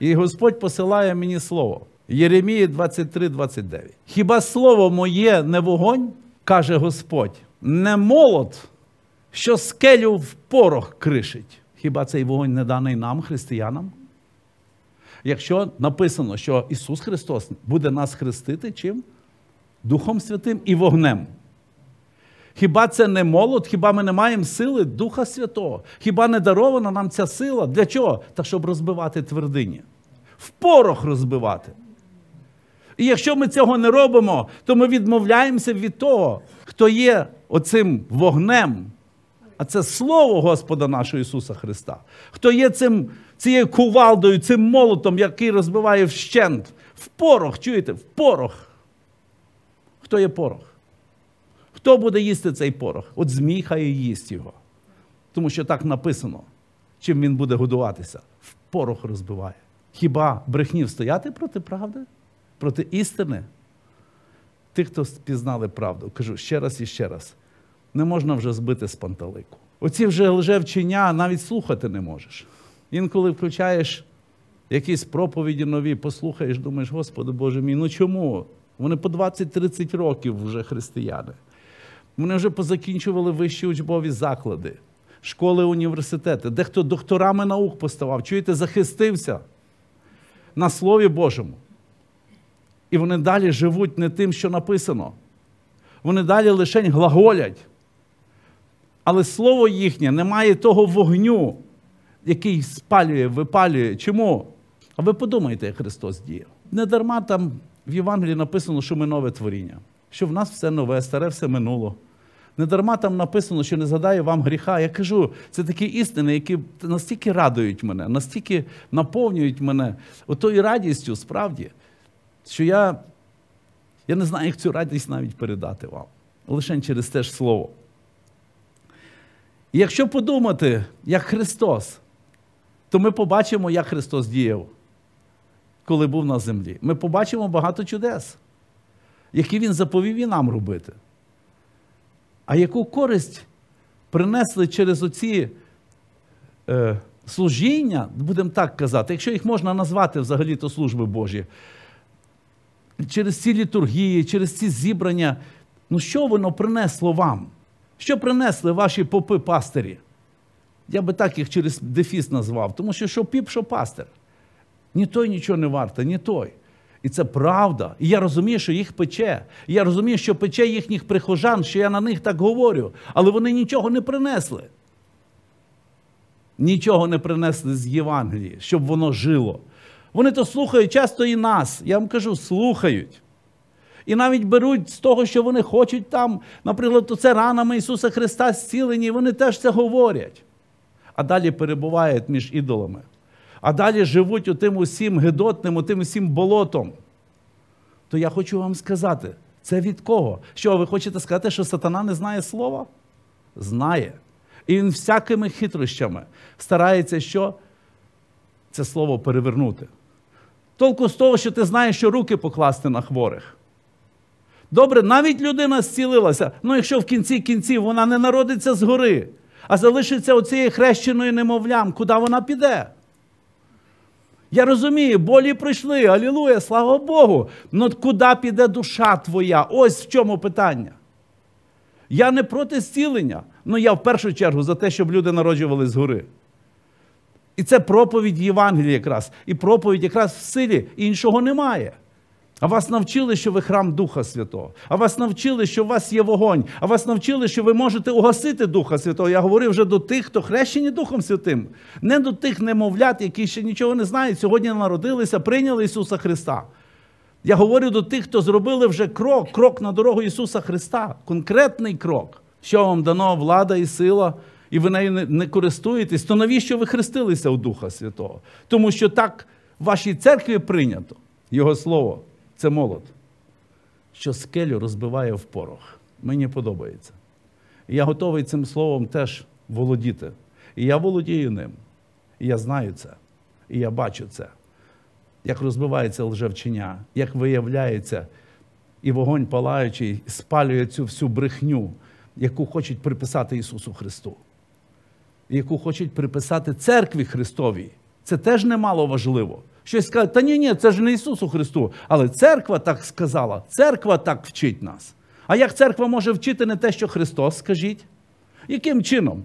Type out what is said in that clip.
І Господь посилає мені слово. Єремії 23, 29. Хіба слово моє не вогонь, каже Господь, не молот, що скелю в порох кришить. Хіба цей вогонь не даний нам, християнам? Якщо написано, що Ісус Христос буде нас хрестити чим? Духом Святим і вогнем. Хіба це не молод? Хіба ми не маємо сили Духа Святого? Хіба не дарована нам ця сила? Для чого? Та щоб розбивати твердині, в порох розбивати. І якщо ми цього не робимо, то ми відмовляємося від того, хто є оцим вогнем. А це слово Господа нашого Ісуса Христа, хто є цим, цією кувалдою, цим молотом, який розбиває вщент, в порох, чуєте, в порох. Хто є порох? Хто буде їсти цей порох? От змій хай і їсть його. Тому що так написано, чим він буде годуватися, в порох розбиває. Хіба брехнів стояти проти правди, проти істини? Тих, хто спізнали правду, кажу ще раз і ще раз: не можна вже збити з пантелику. Оці вже лжевчення навіть слухати не можеш. Інколи включаєш якісь проповіді нові, послухаєш, думаєш, Господи Боже мій, ну чому? Вони по 20-30 років вже християни. Вони вже позакінчували вищі учбові заклади, школи, університети, дехто докторами наук поставав, чуєте, захистився на Слові Божому. І вони далі живуть не тим, що написано. Вони далі лишень глаголять. Але слово їхнє не має того вогню, який спалює, випалює. Чому? А ви подумайте, як Христос діє. Не дарма там в Євангелії написано, що ми нове творіння що в нас все нове, старе все минуло. Недарма там написано, що не згадаю вам гріха. Я кажу, це такі істини, які настільки радують мене, настільки наповнюють мене отою радістю, справді, що я я не знаю, як цю радість навіть передати вам. Лише через те ж слово. І якщо подумати, як Христос, то ми побачимо, як Христос діяв, коли був на землі. Ми побачимо багато чудес які він заповів і нам робити. А яку користь принесли через оці е, служіння, будемо так казати, якщо їх можна назвати взагалі то служби Божі, через ці літургії, через ці зібрання, ну що воно принесло вам? Що принесли ваші попи пастирі? Я би так їх через Дефіс назвав, тому що що піп, що пастир. Ні той нічого не варте, ні той. І це правда. І я розумію, що їх пече. І я розумію, що пече їхніх прихожан, що я на них так говорю, але вони нічого не принесли. Нічого не принесли з Євангелії, щоб воно жило. Вони то слухають часто і нас. Я вам кажу, слухають. І навіть беруть з того, що вони хочуть там, наприклад, це ранами Ісуса Христа зцілені, і вони теж це говорять. А далі перебувають між ідолами а далі живуть отим усім гидотним, отим усім болотом, то я хочу вам сказати, це від кого? Що ви хочете сказати, що сатана не знає слова? Знає. І він всякими хитрощами старається що? Це слово перевернути. Толку з того, що ти знаєш, що руки покласти на хворих. Добре, навіть людина зцілилася, ну якщо в кінці кінців вона не народиться згори, а залишиться оцією хрещеною немовлям, куди вона піде? Я розумію, болі прийшли, алілуя, слава Богу. Ну куди піде душа твоя? Ось в чому питання. Я не проти зцілення, ну я в першу чергу за те, щоб люди народжували згори. І це проповідь Євангелії, якраз. І проповідь якраз в силі, іншого немає. А вас навчили, що ви храм Духа Святого. А вас навчили, що у вас є вогонь. А вас навчили, що ви можете угасити Духа Святого. Я говорив вже до тих, хто хрещені Духом Святим, не до тих немовлят, які ще нічого не знають. Сьогодні народилися, прийняли Ісуса Христа. Я говорю до тих, хто зробили вже крок, крок на дорогу Ісуса Христа, конкретний крок, що вам дано влада і сила, і ви нею не користуєтесь, то навіщо ви хрестилися у Духа Святого? Тому що так в вашій церкві прийнято Його Слово це молот, що скелю розбиває в порох. Мені подобається. я готовий цим словом теж володіти. І я володію ним. І я знаю це. І я бачу це. Як розбивається лжевчення, як виявляється, і вогонь палаючий спалює цю всю брехню, яку хочуть приписати Ісусу Христу, яку хочуть приписати церкві Христовій. Це теж немало важливо щось сказати, та ні, ні, це ж не Ісусу Христу. Але церква так сказала, церква так вчить нас. А як церква може вчити не те, що Христос, скажіть? Яким чином?